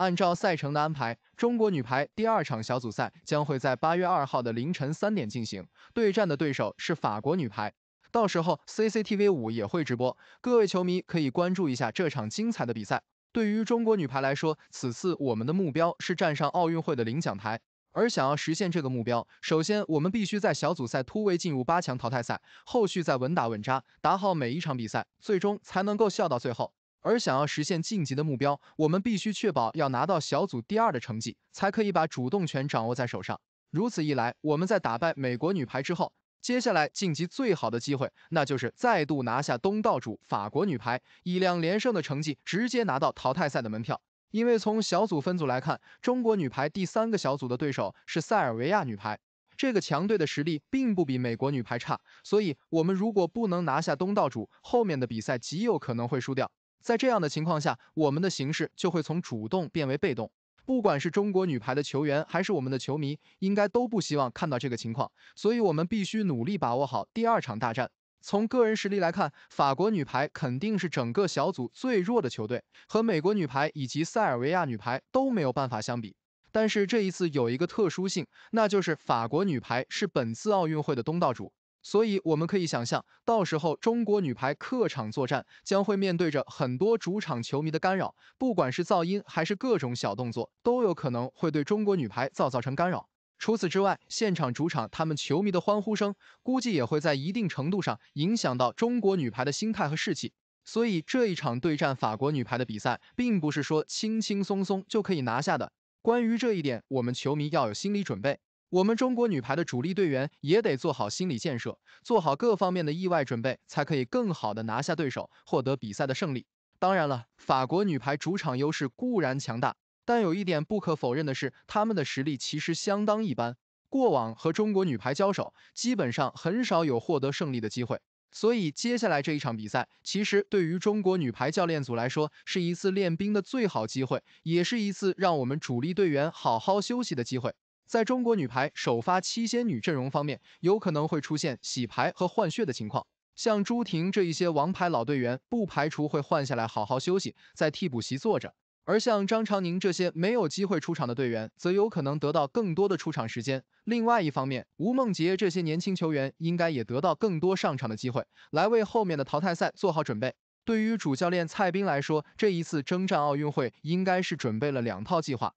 按照赛程的安排，中国女排第二场小组赛将会在八月二号的凌晨三点进行，对战的对手是法国女排。到时候 CCTV 五也会直播，各位球迷可以关注一下这场精彩的比赛。对于中国女排来说，此次我们的目标是站上奥运会的领奖台，而想要实现这个目标，首先我们必须在小组赛突围进入八强淘汰赛，后续再稳打稳扎，打好每一场比赛，最终才能够笑到最后。而想要实现晋级的目标，我们必须确保要拿到小组第二的成绩，才可以把主动权掌握在手上。如此一来，我们在打败美国女排之后，接下来晋级最好的机会，那就是再度拿下东道主法国女排，以两连胜的成绩直接拿到淘汰赛的门票。因为从小组分组来看，中国女排第三个小组的对手是塞尔维亚女排，这个强队的实力并不比美国女排差，所以我们如果不能拿下东道主，后面的比赛极有可能会输掉。在这样的情况下，我们的形势就会从主动变为被动。不管是中国女排的球员，还是我们的球迷，应该都不希望看到这个情况。所以，我们必须努力把握好第二场大战。从个人实力来看，法国女排肯定是整个小组最弱的球队，和美国女排以及塞尔维亚女排都没有办法相比。但是这一次有一个特殊性，那就是法国女排是本次奥运会的东道主。所以我们可以想象，到时候中国女排客场作战将会面对着很多主场球迷的干扰，不管是噪音还是各种小动作，都有可能会对中国女排造造成干扰。除此之外，现场主场他们球迷的欢呼声，估计也会在一定程度上影响到中国女排的心态和士气。所以这一场对战法国女排的比赛，并不是说轻轻松松就可以拿下的。关于这一点，我们球迷要有心理准备。我们中国女排的主力队员也得做好心理建设，做好各方面的意外准备，才可以更好的拿下对手，获得比赛的胜利。当然了，法国女排主场优势固然强大，但有一点不可否认的是，他们的实力其实相当一般。过往和中国女排交手，基本上很少有获得胜利的机会。所以，接下来这一场比赛，其实对于中国女排教练组来说，是一次练兵的最好机会，也是一次让我们主力队员好好休息的机会。在中国女排首发七仙女阵容方面，有可能会出现洗牌和换血的情况。像朱婷这一些王牌老队员，不排除会换下来好好休息，在替补席坐着；而像张常宁这些没有机会出场的队员，则有可能得到更多的出场时间。另外一方面，吴梦洁这些年轻球员应该也得到更多上场的机会，来为后面的淘汰赛做好准备。对于主教练蔡斌来说，这一次征战奥运会应该是准备了两套计划。